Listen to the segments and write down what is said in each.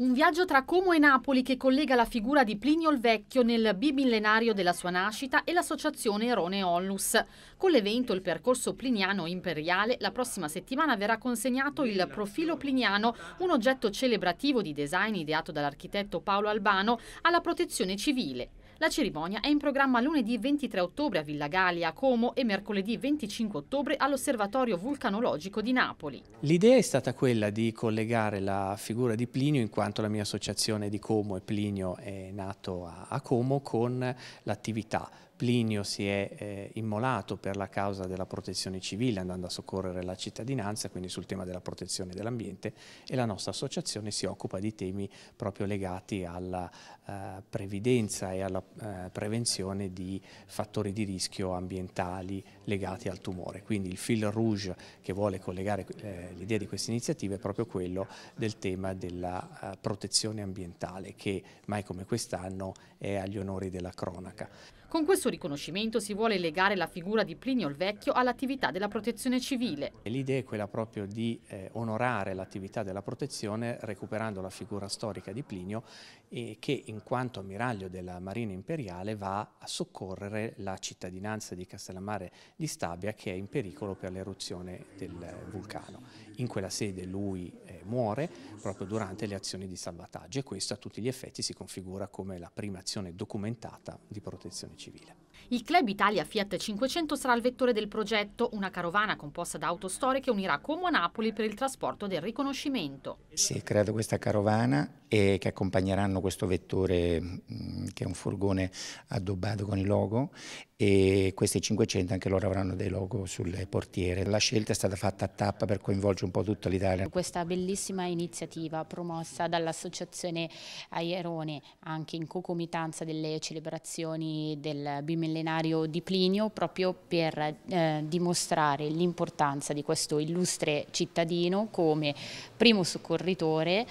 Un viaggio tra Como e Napoli che collega la figura di Plinio il Vecchio nel bimillenario della sua nascita e l'associazione Erone Onlus. Con l'evento Il percorso pliniano imperiale, la prossima settimana verrà consegnato il Profilo Pliniano, un oggetto celebrativo di design ideato dall'architetto Paolo Albano alla protezione civile. La cerimonia è in programma lunedì 23 ottobre a Villa Gallia, a Como e mercoledì 25 ottobre all'Osservatorio Vulcanologico di Napoli. L'idea è stata quella di collegare la figura di Plinio, in quanto la mia associazione di Como e Plinio è nato a Como, con l'attività Plinio si è eh, immolato per la causa della protezione civile andando a soccorrere la cittadinanza, quindi sul tema della protezione dell'ambiente e la nostra associazione si occupa di temi proprio legati alla eh, previdenza e alla eh, prevenzione di fattori di rischio ambientali legati al tumore. Quindi il fil rouge che vuole collegare eh, l'idea di questa iniziativa è proprio quello del tema della eh, protezione ambientale che mai come quest'anno è agli onori della cronaca. Con questo suo riconoscimento si vuole legare la figura di Plinio il Vecchio all'attività della protezione civile. L'idea è quella proprio di eh, onorare l'attività della protezione recuperando la figura storica di Plinio eh, che in quanto ammiraglio della Marina Imperiale va a soccorrere la cittadinanza di Castellammare di Stabia che è in pericolo per l'eruzione del vulcano. In quella sede lui eh, muore proprio durante le azioni di salvataggio e questo a tutti gli effetti si configura come la prima azione documentata di protezione civile. Il Club Italia Fiat 500 sarà il vettore del progetto, una carovana composta da auto storiche unirà Como a Napoli per il trasporto del riconoscimento. Si è creata questa carovana che accompagneranno questo vettore mm, che è un furgone addobbato con il logo e questi 500 anche loro avranno dei logo sulle portiere. La scelta è stata fatta a tappa per coinvolgere un po' tutta l'Italia. Questa bellissima iniziativa promossa dall'associazione Aierone anche in concomitanza delle celebrazioni del bimillenario di Plinio proprio per eh, dimostrare l'importanza di questo illustre cittadino come primo soccorritore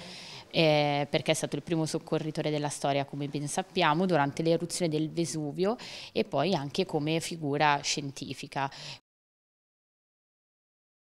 eh, perché è stato il primo soccorritore della storia, come ben sappiamo, durante l'eruzione del Vesuvio e poi anche come figura scientifica.